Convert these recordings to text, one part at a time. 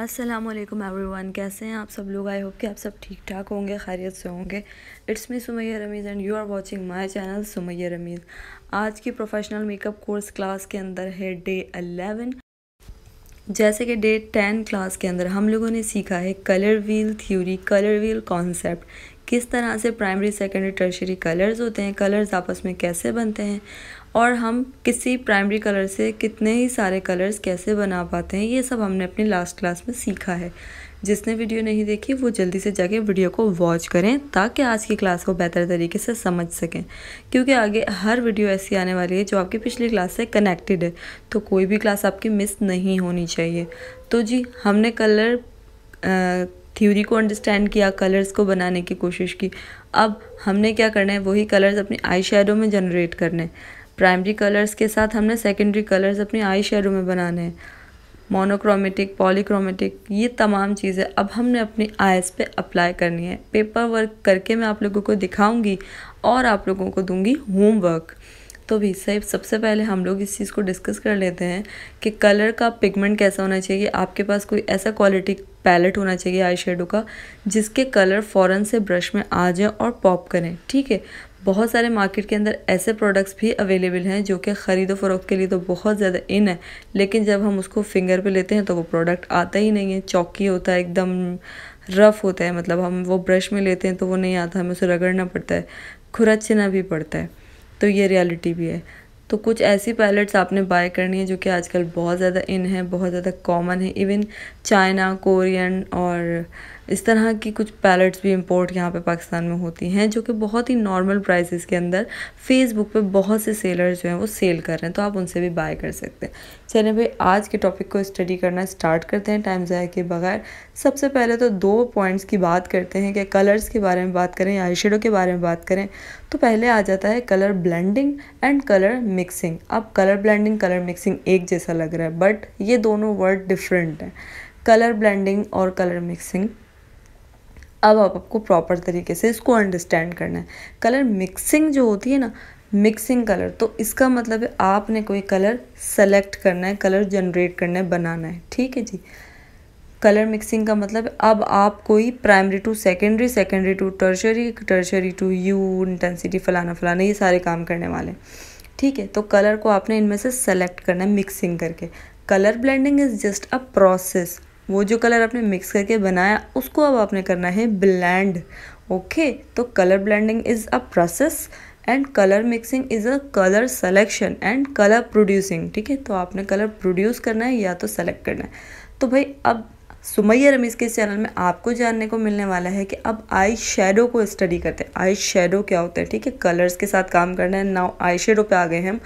Aslam one कैसे हैं आप सब लोग आई होप कि आप सब ठीक ठाक होंगे खैरियत से होंगे it's me Sumaiya Ramiz and you are watching my channel Sumaiya Ramiz आज की प्रोफेशनल मेकअप कोर्स क्लास के अंदर है डे अलेवन जैसे कि डे टेन क्लास के अंदर हम लोगों ने सीखा है colour wheel theory colour wheel concept किस तरह से प्राइमरी सेकेंडरी टर्शरी कलर्स होते हैं कलर्स आपस में कैसे बनते हैं और हम किसी प्राइमरी कलर से कितने ही सारे कलर्स कैसे बना पाते हैं ये सब हमने अपनी लास्ट क्लास में सीखा है जिसने वीडियो नहीं देखी वो जल्दी से जाके वीडियो को वॉच करें ताकि आज की क्लास को बेहतर तरीके से समझ सकें क्योंकि आगे हर वीडियो ऐसी आने वाली है जो आपकी पिछली क्लास से कनेक्टेड है तो कोई भी क्लास आपकी मिस नहीं होनी चाहिए तो जी हमने कलर थ्योरी को अंडरस्टैंड किया कलर्स को बनाने की कोशिश की अब हमने क्या करना है वही कलर्स अपने आई शेडो में जनरेट करने प्राइमरी कलर्स के साथ हमने सेकेंडरी कलर्स अपने आई शेडो में बनाने हैं मोनोक्रोमेटिक पॉलीक्रोमेटिक ये तमाम चीज़ें अब हमने अपनी आईज पे अप्लाई करनी है पेपर वर्क करके मैं आप लोगों को दिखाऊंगी और आप लोगों को दूंगी होमवर्क तो भी सही सबसे पहले हम लोग इस चीज़ को डिस्कस कर लेते हैं कि कलर का पिगमेंट कैसा होना चाहिए आपके पास कोई ऐसा क्वालिटी पैलेट होना चाहिए आई शेडो का जिसके कलर फ़ौरन से ब्रश में आ जाए और पॉप करें ठीक है बहुत सारे मार्केट के अंदर ऐसे प्रोडक्ट्स भी अवेलेबल हैं जो कि ख़रीदो फ़रोख्त के लिए तो बहुत ज़्यादा इन है लेकिन जब हम उसको फिंगर पे लेते हैं तो वो प्रोडक्ट आता ही नहीं है चौकी होता है एकदम रफ़ होता है मतलब हम वो ब्रश में लेते हैं तो वो नहीं आता हमें उसे रगड़ना पड़ता है खुरचना भी पड़ता है तो ये रियलिटी भी है तो कुछ ऐसी पैलेट्स आपने बाय करनी है जो कि आजकल बहुत ज़्यादा इन है बहुत ज़्यादा कॉमन है इवन चाइना कोरियन और इस तरह की कुछ पैलेट्स भी इम्पोर्ट यहाँ पे पाकिस्तान में होती हैं जो कि बहुत ही नॉर्मल प्राइसेस के अंदर फेसबुक पे बहुत से सेलर जो हैं वो सेल कर रहे हैं तो आप उनसे भी बाय कर सकते हैं चलिए भाई आज के टॉपिक को स्टडी करना स्टार्ट करते हैं टाइम ज़ाया के बगैर सबसे पहले तो दो पॉइंट्स की बात करते हैं कि कलर्स के बारे में बात करें या आई के बारे में बात करें तो पहले आ जाता है colour blending and colour mixing अब कलर ब्लेंडिंग कलर मिक्सिंग एक जैसा लग रहा है बट ये दोनों वर्ड डिफरेंट हैं कलर ब्लेंडिंग और कलर मिक्सिंग अब आप आपको प्रॉपर तरीके से इसको अंडरस्टैंड करना है कलर मिक्सिंग जो होती है ना मिक्सिंग कलर तो इसका मतलब है आपने कोई कलर सेलेक्ट करना है कलर जनरेट करना है बनाना है ठीक है जी कलर मिक्सिंग का मतलब अब आप कोई primary to secondary secondary to tertiary tertiary to you intensity फलाना फलाना ये सारे काम करने वाले हैं ठीक है तो कलर को आपने इनमें से सेलेक्ट करना है मिक्सिंग करके colour blending is just a process वो जो कलर आपने मिक्स करके बनाया उसको अब आपने करना है ब्लैंड ओके तो colour blending is a process and colour mixing is a colour selection and colour producing ठीक है तो आपने कलर प्रोड्यूस करना है या तो सेलेक्ट करना है तो भाई अब सुमैया रमीज के चैनल में आपको जानने को मिलने वाला है कि अब आई शेडो को स्टडी करते हैं आई शेडो क्या होता है ठीक है कलर्स के साथ काम करना है नाउ आई शेडो पे आ गए हम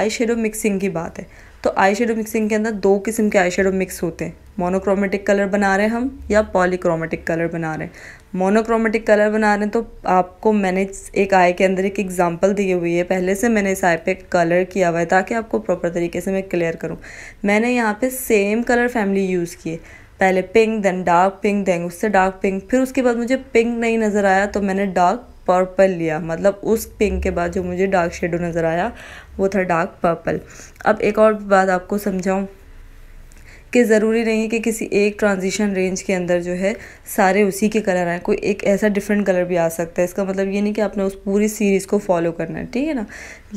आई शेडो मिक्सिंग की बात है तो आई मिक्सिंग के अंदर दो किस्म के आई मिक्स होते हैं मोनोक्रोमेटिक कलर बना रहे हैं हम या पॉलीक्रोमेटिक कलर बना रहे हैं मोनोक्रोमेटिक कलर बना रहे हैं तो आपको मैंने एक आई के अंदर एक एग्जांपल दी हुई है पहले से मैंने इस आई पे कलर किया हुआ है ताकि आपको प्रॉपर तरीके से मैं क्लियर करूं मैंने यहाँ पे सेम कलर फैमिली यूज़ किए पहले pink then dark pink then उससे डार्क पिंक फिर उसके बाद मुझे पिंक नहीं नज़र आया तो मैंने डार्क पर्पल लिया मतलब उस पिंक के बाद जो मुझे डार्क शेडो नज़र आया वो था डार्क पर्पल अब एक और बात आपको समझाऊँ कि ज़रूरी नहीं है कि किसी एक ट्रांजिशन रेंज के अंदर जो है सारे उसी के कलर आए कोई एक ऐसा डिफरेंट कलर भी आ सकता है इसका मतलब ये नहीं कि आपने उस पूरी सीरीज़ को फॉलो करना है ठीक है ना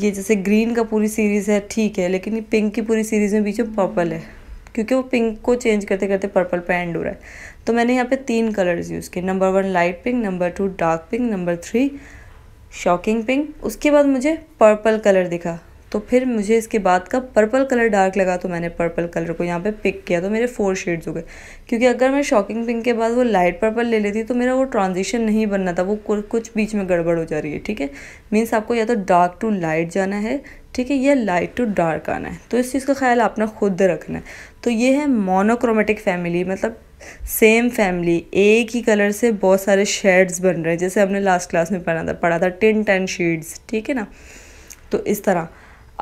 ये जैसे ग्रीन का पूरी सीरीज़ है ठीक है लेकिन ये पिंक की पूरी सीरीज़ में बीच में पर्पल है क्योंकि वो पिंक को चेंज करते करते पर्पल पर एंड हो रहा है तो मैंने यहाँ पे तीन कलर्स यूज़ किए number one light pink number two dark pink number three shocking pink उसके बाद मुझे पर्पल कलर दिखा तो फिर मुझे इसके बाद का पर्पल कलर डार्क लगा तो मैंने पर्पल कलर को यहाँ पे पिक किया तो मेरे फोर शेड्स हो गए क्योंकि अगर मैं शॉकिंग पिंक के बाद वो लाइट पर्पल ले लेती तो मेरा वो ट्रांजिशन नहीं बनना था वो कुछ बीच में गड़बड़ हो जा रही है ठीक है मीन्स आपको या तो डार्क टू लाइट जाना है ठीक है या लाइट टू डार्क आना है तो इस चीज़ का ख्याल आपने खुद रखना है तो ये है मोनोक्रोमेटिक फैमिली मतलब सेम फैमिली एक ही कलर से बहुत सारे शेड्स बन रहे हैं जैसे हमने लास्ट क्लास में पढ़ा था पढ़ा था टिन टेन शेड्स ठीक है ना तो इस तरह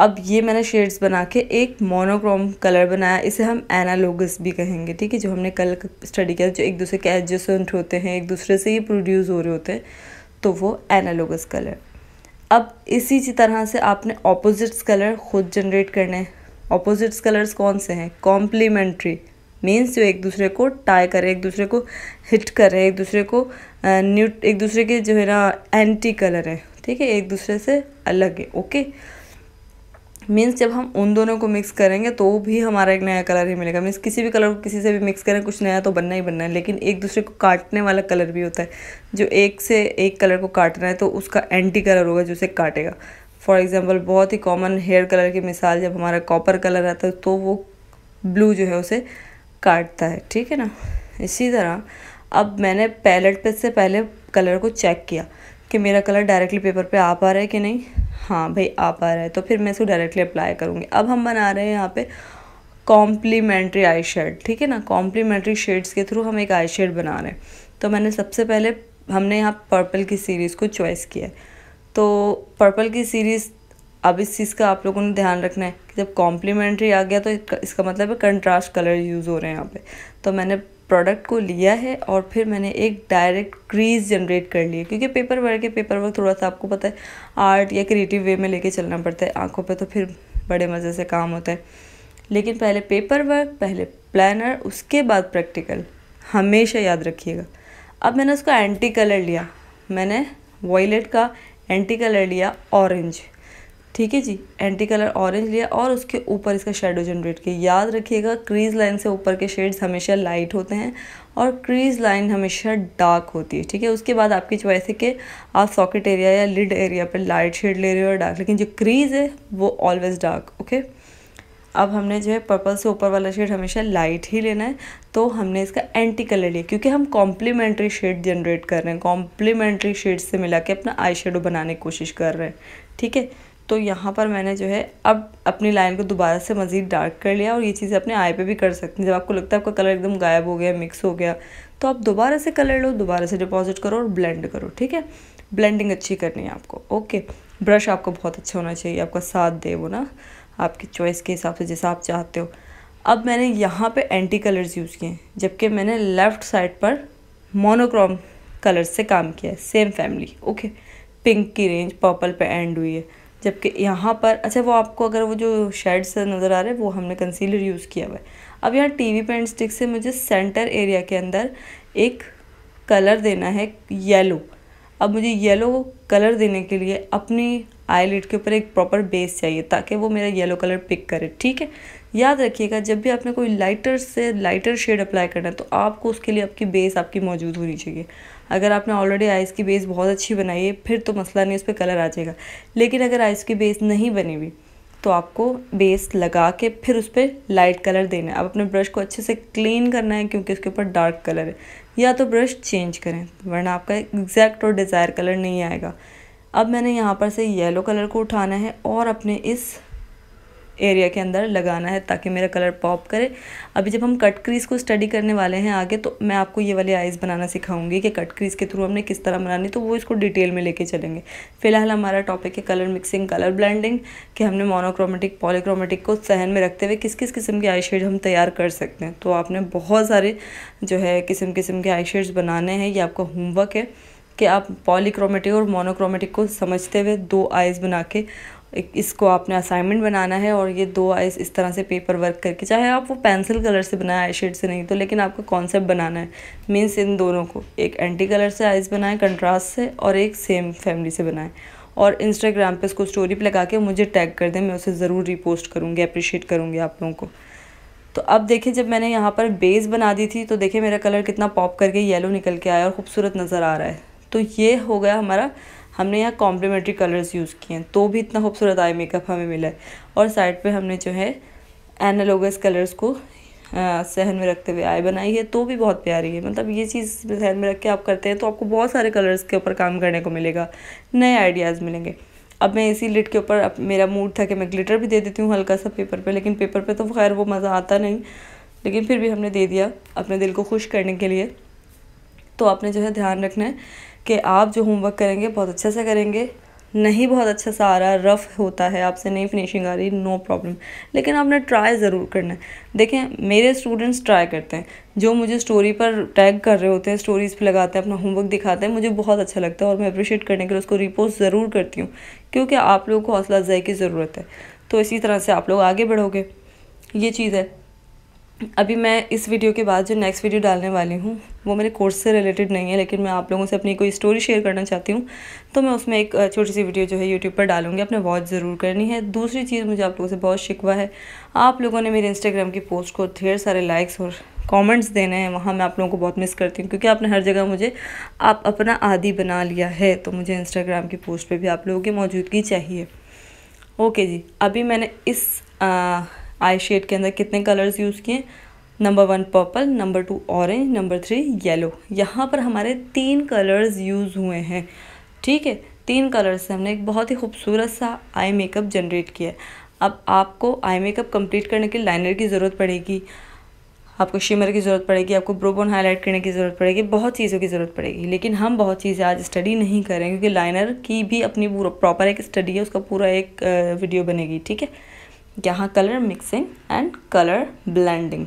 अब ये मैंने शेड्स बना के एक मोनोक्रोम कलर बनाया इसे हम एनालोगस भी कहेंगे ठीक है जो हमने कल स्टडी किया जो एक दूसरे के एडजस्टेंट होते हैं एक दूसरे से ही प्रोड्यूस हो रहे होते हैं तो वो एनालोगस कलर अब इसी तरह से आपने ऑपोजिट्स कलर खुद जनरेट करने ऑपोजिट्स कलर्स कौन से हैं कॉम्प्लीमेंट्री मीन्स जो एक दूसरे को टाई करें एक दूसरे को हिट करे एक दूसरे को न्यूट एक दूसरे के जो है ना एंटी कलर है ठीक है एक दूसरे से अलग है ओके मीन्स जब हम उन दोनों को मिक्स करेंगे तो भी हमारा एक नया कलर ही मिलेगा मीन्स किसी भी कलर को किसी से भी मिक्स करें कुछ नया तो बनना ही बनना है लेकिन एक दूसरे को काटने वाला कलर भी होता है जो एक से एक कलर को काटना है तो उसका एंटी कलर होगा जो उसे काटेगा फॉर एग्ज़ाम्पल बहुत ही कॉमन हेयर कलर की मिसाल जब हमारा कॉपर कलर आता है तो वो ब्लू जो है उसे काटता है ठीक है ना इसी तरह अब मैंने पैलेट पे से पहले कलर को चेक किया कि मेरा कलर डायरेक्टली पेपर पे आ पा रहा है कि नहीं हाँ भाई आ पा रहा है तो फिर मैं इसको डायरेक्टली अप्लाई करूँगी अब हम बना रहे हैं यहाँ पे कॉम्प्लीमेंट्री आई शेड ठीक है ना कॉम्प्लीमेंट्री शेड्स के थ्रू हम एक आई शेड बना रहे हैं तो मैंने सबसे पहले हमने यहाँ पर्पल की सीरीज़ को चॉइस किया है तो पर्पल की सीरीज़ अब इस चीज़ का आप लोगों ने ध्यान रखना है कि जब कॉम्प्लीमेंट्री आ गया तो इसका मतलब है कंट्रास्ट कलर यूज़ हो रहे हैं यहाँ पे तो मैंने प्रोडक्ट को लिया है और फिर मैंने एक डायरेक्ट क्रीज जनरेट कर लिया क्योंकि पेपर वर्क है पेपर वर्क थोड़ा सा आपको पता है आर्ट या क्रिएटिव वे में लेके चलना पड़ता है आंखों पे तो फिर बड़े मज़े से काम होता है लेकिन पहले पेपर वर्क पहले प्लानर उसके बाद प्रैक्टिकल हमेशा याद रखिएगा अब मैंने उसका एंटी कलर लिया मैंने वॉयलेट का एंटी कलर लिया ऑरेंज ठीक है जी एंटी कलर ऑरेंज लिया और उसके ऊपर इसका शेडो जनरेट किया याद रखिएगा क्रीज लाइन से ऊपर के शेड्स हमेशा लाइट होते हैं और क्रीज लाइन हमेशा डार्क होती है ठीक है उसके बाद आपकी चॉइस है कि आप सॉकेट एरिया या लिड एरिया पर लाइट शेड ले रहे हो और डार्क लेकिन जो क्रीज है वो ऑलवेज डार्क ओके अब हमने जो है पर्पल से ऊपर वाला शेड हमेशा लाइट ही लेना है तो हमने इसका एंटी कलर लिया क्योंकि हम कॉम्प्लीमेंट्री शेड जनरेट कर रहे हैं कॉम्प्लीमेंट्री शेड से मिला के अपना आई शेडो बनाने की कोशिश कर रहे हैं ठीक है तो यहाँ पर मैंने जो है अब अपनी लाइन को दोबारा से मज़ीद डार्क कर लिया और ये चीज़ें अपने आई पे भी कर सकते हैं जब आपको लगता है आपका कलर एकदम गायब हो गया मिक्स हो गया तो आप दोबारा से कलर लो दोबारा से डिपॉजिट करो और ब्लेंड करो ठीक है ब्लेंडिंग अच्छी करनी है आपको ओके ब्रश आपको बहुत अच्छा होना चाहिए आपका साथ दे वो ना आपकी चॉइस के हिसाब से जैसा आप चाहते हो अब मैंने यहाँ पर एंटी कलर्स यूज़ किए जबकि मैंने लेफ़्ट साइड पर मोनोक्रोम कलर से काम किया है सेम फैमिली ओके पिंक की रेंज पर्पल पे एंड हुई है जबकि यहाँ पर अच्छा वो आपको अगर वो जो शेड्स नज़र आ रहे हैं वो हमने कंसीलर यूज़ किया हुआ है अब यहाँ टी वी पेंट स्टिक से मुझे सेंटर एरिया के अंदर एक कलर देना है येलो अब मुझे येलो कलर देने के लिए अपनी आईलिड के ऊपर एक प्रॉपर बेस चाहिए ताकि वो मेरा येलो कलर पिक करे ठीक है याद रखिएगा जब भी आपने कोई लाइटर से लाइटर शेड अप्लाई करना है तो आपको उसके लिए आपकी बेस आपकी मौजूद होनी चाहिए अगर आपने ऑलरेडी आइस की बेस बहुत अच्छी बनाई है फिर तो मसला नहीं उस पर कलर आ जाएगा लेकिन अगर आइस की बेस नहीं बनी हुई तो आपको बेस लगा के फिर उस पर लाइट कलर देना है अब अपने ब्रश को अच्छे से क्लीन करना है क्योंकि उसके ऊपर डार्क कलर है या तो ब्रश चेंज करें वरना आपका एग्जैक्ट और डिज़ायर कलर नहीं आएगा अब मैंने यहाँ पर से येलो कलर को उठाना है और अपने इस एरिया के अंदर लगाना है ताकि मेरा कलर पॉप करे अभी जब हम कट क्रीज़ को स्टडी करने वाले हैं आगे तो मैं आपको ये वाली आइज़ बनाना सिखाऊंगी कि कट क्रीज़ के थ्रू हमने किस तरह बनानी तो वो इसको डिटेल में लेके चलेंगे फिलहाल हमारा टॉपिक है कलर मिक्सिंग कलर ब्लेंडिंग कि हमने मोनोक्रोमेटिक पॉलीक्रोमेटिक को सहन में रखते हुए किस किस किस्म के आई शेड हम तैयार कर सकते हैं तो आपने बहुत सारे जो है किस्म किस्म के आई शेड्स बनाने हैं ये आपका होमवर्क है कि आप पॉलीक्रोमेटिक और मोनोक्रोमेटिक को समझते हुए दो आइज़ बना के एक इसको आपने असाइनमेंट बनाना है और ये दो आइस इस तरह से पेपर वर्क करके चाहे आप वो पेंसिल कलर से बनाए आई शेड से नहीं तो लेकिन आपको कॉन्सेप्ट बनाना है मीन्स इन दोनों को एक एंटी कलर से आइस बनाएं कंट्रास्ट से और एक सेम फैमिली से बनाएं और इंस्टाग्राम पे इसको स्टोरी पे लगा के मुझे टैग कर दें मैं उसे ज़रूर रिपोस्ट करूँगी अप्रिशिएट करूँगी आप लोगों को तो अब देखिए जब मैंने यहाँ पर बेस बना दी थी तो देखिए मेरा कलर कितना पॉप करके येलो निकल के आया और ख़ूबसूरत नज़र आ रहा है तो ये हो गया हमारा हमने यहाँ कॉम्प्लीमेंट्री कलर्स यूज़ किए हैं तो भी इतना खूबसूरत आई मेकअप हमें मिला है और साइड पे हमने जो है एनालोगस कलर्स को सहन में रखते हुए आई बनाई है तो भी बहुत प्यारी है मतलब ये चीज़ सहन में रख के आप करते हैं तो आपको बहुत सारे कलर्स के ऊपर काम करने को मिलेगा नए आइडियाज़ मिलेंगे अब मैं इसी लिट के ऊपर मेरा मूड था कि मैं ग्लिटर भी दे देती हूँ हल्का सा पेपर पे लेकिन पेपर पे तो खैर वो मज़ा आता नहीं लेकिन फिर भी हमने दे दिया अपने दिल को खुश करने के लिए तो आपने जो है ध्यान रखना है कि आप जो होमवर्क करेंगे बहुत अच्छे से करेंगे नहीं बहुत अच्छे सा आ रहा रफ़ होता है आपसे नहीं फिनिशिंग आ रही नो प्रॉब्लम लेकिन आपने ट्राई ज़रूर करना है देखें मेरे स्टूडेंट्स ट्राई करते हैं जो मुझे स्टोरी पर टैग कर रहे होते हैं स्टोरीज़ पे लगाते हैं अपना होमवर्क दिखाते हैं मुझे बहुत अच्छा लगता है और मैं अप्रिशिएट करने के लिए उसको रिपोर्ट ज़रूर करती हूँ क्योंकि आप लोगों को हौसला अफजाई की ज़रूरत है तो इसी तरह से आप लोग आगे बढ़ोगे ये चीज़ है अभी मैं इस वीडियो के बाद जो नेक्स्ट वीडियो डालने वाली हूँ वो मेरे कोर्स से रिलेटेड नहीं है लेकिन मैं आप लोगों से अपनी कोई स्टोरी शेयर करना चाहती हूँ तो मैं उसमें एक छोटी सी वीडियो जो है यूट्यूब पर डालूंगी आपने वॉच ज़रूर करनी है दूसरी चीज़ मुझे आप लोगों से बहुत शिकवा है आप लोगों ने मेरे इंस्टाग्राम की पोस्ट को ढेर सारे लाइक्स और कॉमेंट्स देने हैं वहाँ मैं आप लोगों को बहुत मिस करती हूँ क्योंकि आपने हर जगह मुझे आप अपना आदि बना लिया है तो मुझे इंस्टाग्राम की पोस्ट पर भी आप लोगों की मौजूदगी चाहिए ओके जी अभी मैंने इस आई शेड के अंदर कितने कलर्स यूज़ किए number one purple number two orange number three yellow यहाँ पर हमारे तीन कलर्स यूज़ हुए हैं ठीक है तीन कलर्स से हमने एक बहुत ही खूबसूरत सा आई मेकअप जनरेट किया अब आपको आई मेकअप कंप्लीट करने के लाइनर की ज़रूरत पड़ेगी आपको शिमर की ज़रूरत पड़ेगी आपको ब्रोबोन हाईलाइट करने की ज़रूरत पड़ेगी बहुत चीज़ों की ज़रूरत पड़ेगी लेकिन हम बहुत चीज़ें आज स्टडी नहीं करें क्योंकि लाइनर की भी अपनी पूरा प्रॉपर एक स्टडी है उसका पूरा एक वीडियो बनेगी ठीक है यहाँ colour mixing and colour blending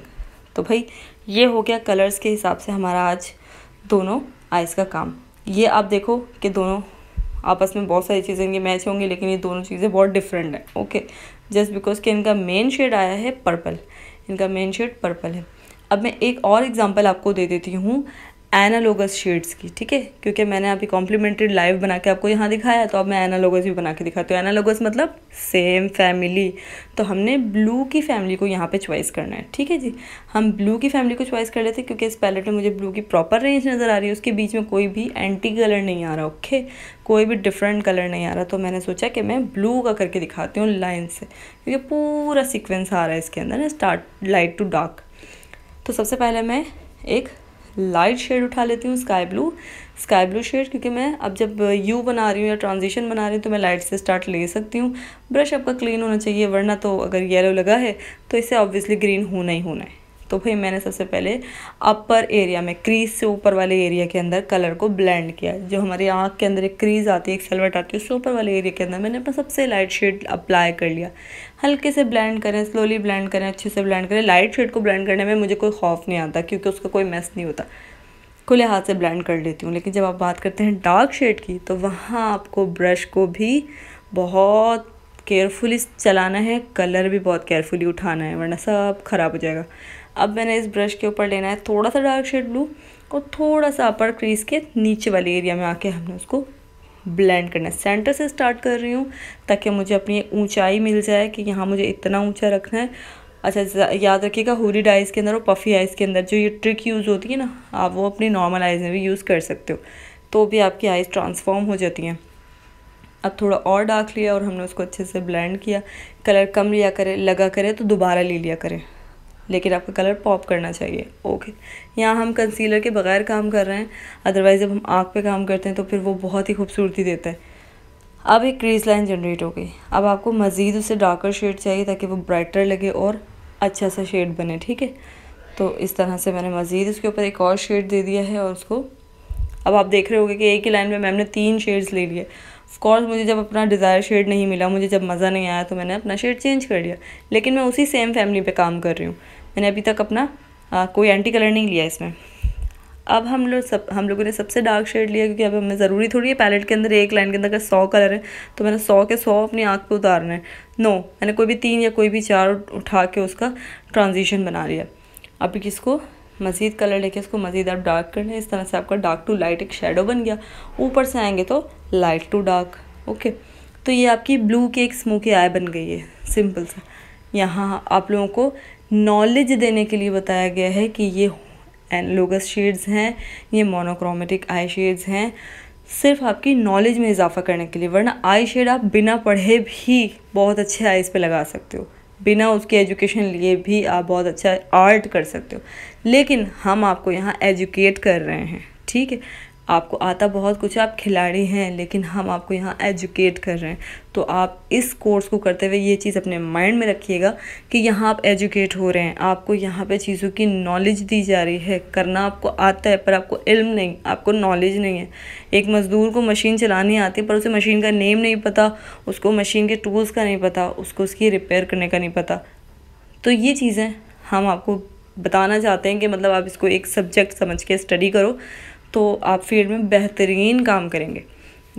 तो भाई ये हो गया कलर्स के हिसाब से हमारा आज दोनों आइस का काम ये आप देखो कि दोनों आपस में बहुत सारी चीज़ें इनके मैच होंगी लेकिन ये दोनों चीज़ें बहुत डिफरेंट हैं ओके जस्ट बिकॉज कि इनका मेन शेड आया है पर्पल इनका मेन शेड पर्पल है अब मैं एक और एग्ज़ाम्पल आपको दे देती हूँ एनालोगस शेड्स की ठीक है क्योंकि मैंने अभी कॉम्प्लीमेंट्री लाइव बना के आपको यहाँ दिखाया तो अब मैं एनालोगस भी बना के दिखाती हूँ एनालोगस मतलब सेम फैमिली तो हमने ब्लू की फैमिली को यहाँ पे चॉइस करना है ठीक है जी हम ब्लू की फैमिली को चॉइस कर लेते हैं क्योंकि इस पैलेट में मुझे ब्लू की प्रॉपर रेंज नज़र आ रही है उसके बीच में कोई भी एंटी कलर नहीं आ रहा ओके कोई भी डिफरेंट कलर नहीं आ रहा तो मैंने सोचा कि मैं ब्लू का करके दिखाती हूँ लाइन से क्योंकि पूरा सिक्वेंस आ रहा है इसके अंदर ना स्टार्ट लाइट टू डार्क तो सबसे पहले मैं एक लाइट शेड उठा लेती हूँ sky blue sky blue shade क्योंकि मैं अब जब यू बना रही हूँ या ट्रांजिशन बना रही हूँ तो मैं लाइट से स्टार्ट ले सकती हूँ ब्रश आपका क्लीन होना चाहिए वरना तो अगर येलो लगा है तो इसे ऑब्वियसली ग्रीन होना ही होना है तो भाई मैंने सबसे पहले अपर एरिया में क्रीज से ऊपर वाले एरिया के अंदर कलर को ब्लेंड किया जो हमारी आँख के अंदर एक क्रीज आती है एक सलवट आती है उससे ऊपर वाले एरिया के अंदर मैंने अपना सबसे लाइट शेड अप्लाई कर लिया हल्के से ब्लेंड करें स्लोली ब्लेंड करें अच्छे से ब्लेंड करें लाइट शेड को ब्लेंड करने में मुझे कोई खौफ नहीं आता क्योंकि उसका कोई मैस नहीं होता खुले हाथ से ब्लेंड कर लेती हूँ लेकिन जब आप बात करते हैं डार्क शेड की तो वहाँ आपको ब्रश को भी बहुत केयरफुली चलाना है कलर भी बहुत केयरफुली उठाना है वरना सब ख़राब हो जाएगा अब मैंने इस ब्रश के ऊपर लेना है थोड़ा सा डार्क शेड ब्लू और थोड़ा सा अपर क्रीज के नीचे वाले एरिया में आके हमने उसको ब्लेंड करना है सेंटर से स्टार्ट कर रही हूँ ताकि मुझे अपनी ऊंचाई मिल जाए कि यहाँ मुझे इतना ऊंचा रखना है अच्छा याद रखिएगा हुरिड आइज़ के अंदर और पफ़ी आइज़ के अंदर जो ये ट्रिक यूज़ होती है ना आप वो अपनी नॉर्मल आइज़ में भी यूज़ कर सकते हो तो भी आपकी आइज़ ट्रांसफॉर्म हो जाती हैं अब थोड़ा और डार्क लिया और हमने उसको अच्छे से ब्लेंड किया कलर कम लिया करें लगा करें तो दोबारा ले लिया करें लेकिन आपका कलर पॉप करना चाहिए ओके यहाँ हम कंसीलर के बगैर काम कर रहे हैं अदरवाइज़ जब हम आँख पे काम करते हैं तो फिर वो बहुत ही खूबसूरती देता है अब एक क्रीज लाइन जनरेट हो गई अब आपको मज़ीद उससे डार्कर शेड चाहिए ताकि वो ब्राइटर लगे और अच्छा सा शेड बने ठीक है तो इस तरह से मैंने मज़ीद उसके ऊपर एक और शेड दे दिया है और उसको अब आप देख रहे होगे कि एक ही लाइन में मैम ने तीन शेड्स ले लिए ऑफकोर्स मुझे जब अपना डिज़ायर शेड नहीं मिला मुझे जब मज़ा नहीं आया तो मैंने अपना शेड चेंज कर लिया लेकिन मैं उसी सेम फैमिली पे काम कर रही हूँ मैंने अभी तक अपना आ, कोई एंटी कलर नहीं लिया इसमें अब हम लोग सब हम लोगों ने सबसे डार्क शेड लिया क्योंकि अब हमें ज़रूरी थोड़ी है पैलेट के अंदर एक लाइन के अंदर अगर सौ कलर है तो मैंने सौ के सौ अपनी आँख पे उतारना है नो मैंने कोई भी तीन या कोई भी चार उठा के उसका ट्रांजिशन बना लिया अभी किसको मज़ीद कलर लेके इसको मज़ीद आप डार्क कर लें इस तरह से आपका डार्क टू लाइट एक शेडो बन गया ऊपर से आएंगे तो लाइट टू डार्क ओके तो ये आपकी ब्लू के एक स्मोकी आय बन गई है सिंपल सा यहाँ आप लोगों को नॉलेज देने के लिए बताया गया है कि ये एनलोगस शेड्स हैं ये मोनोक्रोमेटिक आई शेड्स हैं सिर्फ आपकी नॉलेज में इजाफा करने के लिए वरना आई शेड आप बिना पढ़े भी बहुत अच्छे आईज पे लगा सकते हो बिना उसके एजुकेशन लिए भी आप बहुत अच्छा आर्ट कर सकते हो लेकिन हम आपको यहाँ एजुकेट कर रहे हैं ठीक है आपको आता बहुत कुछ है आप खिलाड़ी हैं लेकिन हम आपको यहाँ एजुकेट कर रहे हैं तो आप इस कोर्स को करते हुए ये चीज़ अपने माइंड में रखिएगा कि यहाँ आप एजुकेट हो रहे हैं आपको यहाँ पे चीज़ों की नॉलेज दी जा रही है करना आपको आता है पर आपको इल्म नहीं आपको नॉलेज नहीं है एक मज़दूर को मशीन चलानी आती है पर उसे मशीन का नेम नहीं पता उसको मशीन के टूल्स का नहीं पता उसको उसकी रिपेयर करने का नहीं पता तो ये चीज़ें हम आपको बताना चाहते हैं कि मतलब आप इसको एक सब्जेक्ट समझ के स्टडी करो तो आप फील्ड में बेहतरीन काम करेंगे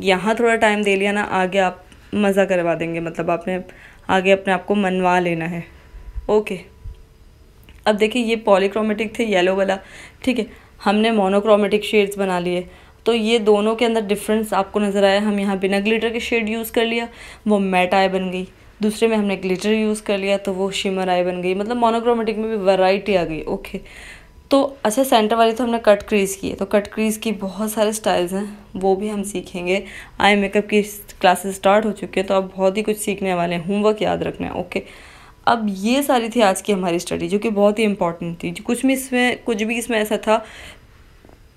यहाँ थोड़ा टाइम दे लिया ना आगे आप मज़ा करवा देंगे मतलब आपने आगे अपने आप को मनवा लेना है ओके अब देखिए ये पॉलीक्रोमेटिक थे येलो वाला ठीक है हमने मोनोक्रोमेटिक शेड्स बना लिए तो ये दोनों के अंदर डिफरेंस आपको नज़र आया हम यहाँ बिना ग्लिटर के शेड यूज़ कर लिया वो मैट आई बन गई दूसरे में हमने ग्लिटर यूज़ कर लिया तो वो शिमर आई बन गई मतलब मोनोक्रोमेटिक में भी वैरायटी आ गई ओके तो अच्छा सेंटर वाली तो हमने कट क्रीज़ की है तो कट क्रीज़ की बहुत सारे स्टाइल्स हैं वो भी हम सीखेंगे आई मेकअप की क्लासेस स्टार्ट हो चुकी है तो अब बहुत ही कुछ सीखने वाले हैं होमवर्क याद रखना है ओके अब ये सारी थी आज की हमारी स्टडी जो कि बहुत ही इंपॉर्टेंट थी कुछ भी इसमें कुछ भी इसमें ऐसा था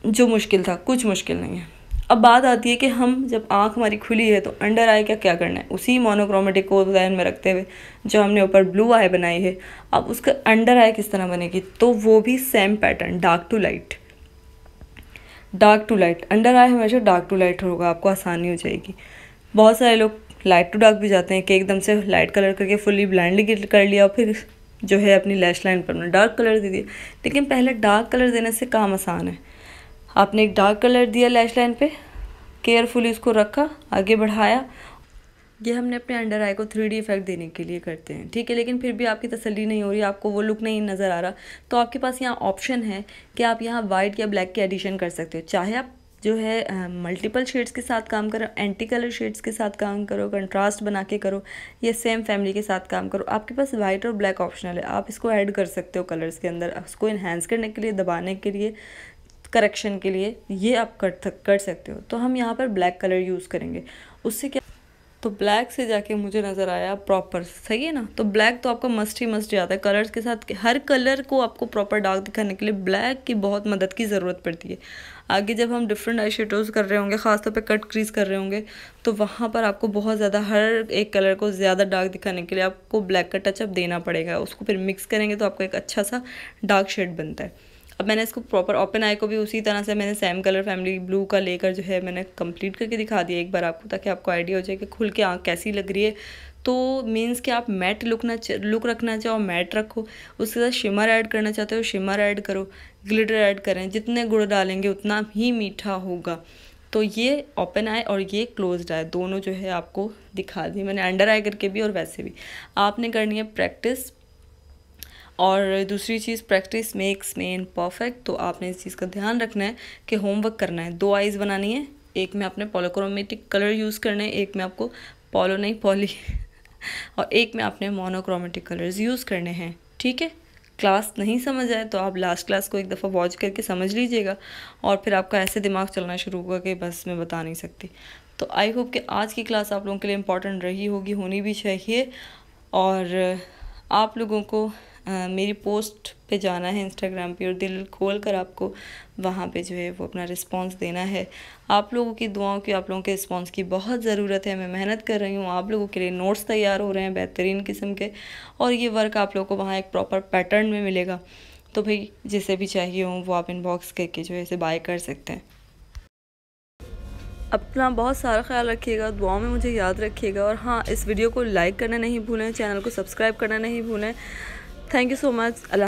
जो मुश्किल था कुछ मुश्किल नहीं है अब बात आती है कि हम जब आँख हमारी खुली है तो अंडर आई का क्या करना है उसी मोनोक्रोमेटिक को जहन में रखते हुए जो हमने ऊपर ब्लू आई बनाई है अब उसका अंडर आई किस तरह बनेगी तो वो भी same pattern dark to light dark to light under eye हमेशा डार्क टू लाइट होगा आपको आसानी हो जाएगी बहुत सारे लोग लाइट टू डार्क भी जाते हैं कि एकदम से लाइट कलर करके फुली ब्लाइंडली कर लिया और फिर जो है अपनी लैश लाइन पर डार्क कलर दे दिया लेकिन पहले डार्क कलर देने से काम आसान है आपने एक डार्क कलर दिया लैश लाइन पे केयरफुली इसको रखा आगे बढ़ाया ये हमने अपने अंडर आई को थ्री डी इफेक्ट देने के लिए करते हैं ठीक है लेकिन फिर भी आपकी तसल्ली नहीं हो रही आपको वो लुक नहीं नज़र आ रहा तो आपके पास यहाँ ऑप्शन है कि आप यहाँ वाइट या ब्लैक के एडिशन कर सकते हो चाहे आप जो है मल्टीपल शेड्स के साथ काम करो एंटी कलर शेड्स के साथ काम करो कंट्रास्ट बना के करो या सेम फैमिली के साथ काम करो आपके पास वाइट और ब्लैक ऑप्शनल है आप इसको ऐड कर सकते हो कलर्स के अंदर उसको इन्हेंस करने के लिए दबाने के लिए करेक्शन के लिए ये आप कर कर सकते हो तो हम यहाँ पर ब्लैक कलर यूज़ करेंगे उससे क्या तो ब्लैक से जाके मुझे नज़र आया प्रॉपर सही है ना तो ब्लैक तो आपका मस्ट ही मस्ट जाता है कलर्स के साथ हर कलर को आपको प्रॉपर डार्क दिखाने के लिए ब्लैक की बहुत मदद की ज़रूरत पड़ती है आगे जब हम डिफरेंट आई कर रहे होंगे ख़ासतौर पर कट क्रीज कर रहे होंगे तो वहाँ पर आपको बहुत ज़्यादा हर एक कलर को ज़्यादा डार्क दिखाने के लिए आपको ब्लैक का टचअप देना पड़ेगा उसको फिर मिक्स करेंगे तो आपका एक अच्छा सा डार्क शेड बनता है अब मैंने इसको प्रॉपर ओपन आई को भी उसी तरह से मैंने सेम कलर फैमिली ब्लू का लेकर जो है मैंने कंप्लीट करके दिखा दिया एक बार आपको ताकि आपको आइडिया हो जाए कि खुल के आँख कैसी लग रही है तो मीन्स कि आप मैट लुक ना लुक रखना चाहो मैट रखो उसके साथ शिमर ऐड करना चाहते हो शिमर ऐड करो ग्लिटर ऐड करें जितने गुड़ डालेंगे उतना ही मीठा होगा तो ये ओपन आए और ये क्लोज आए दोनों जो है आपको दिखा दी मैंने अंडर आई करके भी और वैसे भी आपने करनी है प्रैक्टिस और दूसरी चीज़ प्रैक्टिस मेक्स मेन परफेक्ट तो आपने इस चीज़ का ध्यान रखना है कि होमवर्क करना है दो आइज़ बनानी है एक में आपने पोलोक्रोमेटिक कलर यूज़ करने हैं एक में आपको पोलो नहीं पॉली और एक में आपने मोनोक्रोमेटिक कलर्स यूज़ करने हैं ठीक है क्लास नहीं समझ आए तो आप लास्ट क्लास को एक दफ़ा वॉच करके समझ लीजिएगा और फिर आपका ऐसे दिमाग चलना शुरू होगा कि बस मैं बता नहीं सकती तो आई होप कि आज की क्लास आप लोगों के लिए इम्पॉर्टेंट रही होगी होनी भी चाहिए और आप लोगों को मेरी पोस्ट पे जाना है इंस्टाग्राम पे और दिल खोल कर आपको वहाँ पे जो है वो अपना रिस्पांस देना है आप लोगों की दुआओं की आप लोगों के रिस्पांस की बहुत ज़रूरत है मैं मेहनत कर रही हूँ आप लोगों के लिए नोट्स तैयार हो रहे हैं बेहतरीन किस्म के और ये वर्क आप लोगों को वहाँ एक प्रॉपर पैटर्न में मिलेगा तो भाई जिसे भी चाहिए हो वो आप इनबॉक्स करके जो है इसे बाय कर सकते हैं अपना बहुत सारा ख्याल रखिएगा दुआओं में मुझे याद रखिएगा और हाँ इस वीडियो को लाइक करना नहीं भूलें चैनल को सब्सक्राइब करना नहीं भूलें Thank you so much. Allah